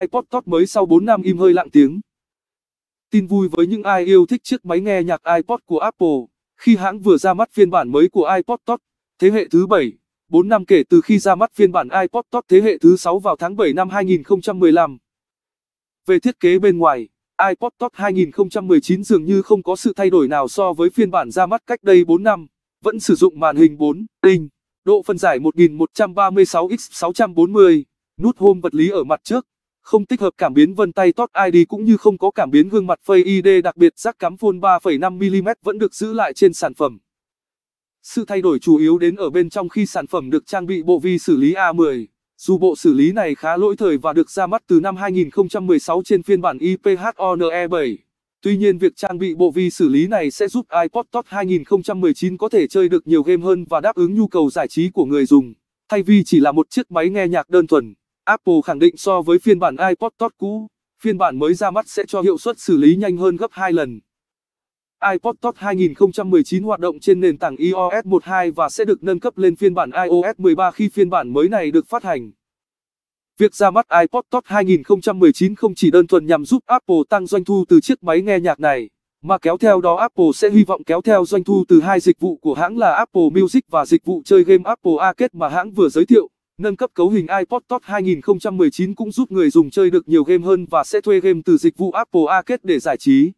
iPod Touch mới sau 4 năm im hơi lặng tiếng. Tin vui với những ai yêu thích chiếc máy nghe nhạc iPod của Apple, khi hãng vừa ra mắt phiên bản mới của iPod Touch, thế hệ thứ 7, 4 năm kể từ khi ra mắt phiên bản iPod Touch thế hệ thứ 6 vào tháng 7 năm 2015. Về thiết kế bên ngoài, iPod Touch 2019 dường như không có sự thay đổi nào so với phiên bản ra mắt cách đây 4 năm, vẫn sử dụng màn hình 4 inch, độ phân giải 1136x640, nút home vật lý ở mặt trước không tích hợp cảm biến vân tay Touch ID cũng như không có cảm biến gương mặt Face ID đặc biệt rắc cắm phone 3,5mm vẫn được giữ lại trên sản phẩm. Sự thay đổi chủ yếu đến ở bên trong khi sản phẩm được trang bị bộ vi xử lý A10. Dù bộ xử lý này khá lỗi thời và được ra mắt từ năm 2016 trên phiên bản IPhone-E7. Tuy nhiên việc trang bị bộ vi xử lý này sẽ giúp iPod Touch 2019 có thể chơi được nhiều game hơn và đáp ứng nhu cầu giải trí của người dùng, thay vì chỉ là một chiếc máy nghe nhạc đơn thuần. Apple khẳng định so với phiên bản iPod Touch cũ, phiên bản mới ra mắt sẽ cho hiệu suất xử lý nhanh hơn gấp 2 lần. iPod Touch 2019 hoạt động trên nền tảng iOS 12 và sẽ được nâng cấp lên phiên bản iOS 13 khi phiên bản mới này được phát hành. Việc ra mắt iPod Touch 2019 không chỉ đơn thuần nhằm giúp Apple tăng doanh thu từ chiếc máy nghe nhạc này, mà kéo theo đó Apple sẽ hy vọng kéo theo doanh thu từ hai dịch vụ của hãng là Apple Music và dịch vụ chơi game Apple Arcade mà hãng vừa giới thiệu. Nâng cấp cấu hình iPod Touch 2019 cũng giúp người dùng chơi được nhiều game hơn và sẽ thuê game từ dịch vụ Apple Arcade để giải trí.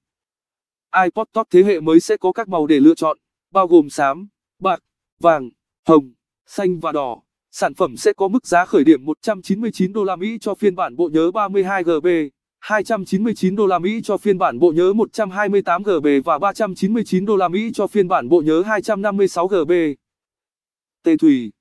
iPod Touch thế hệ mới sẽ có các màu để lựa chọn, bao gồm xám, bạc, vàng, hồng, xanh và đỏ. Sản phẩm sẽ có mức giá khởi điểm 199 đô la Mỹ cho phiên bản bộ nhớ 32 GB, 299 đô la Mỹ cho phiên bản bộ nhớ 128 GB và 399 đô la Mỹ cho phiên bản bộ nhớ 256 GB. Tê Thủy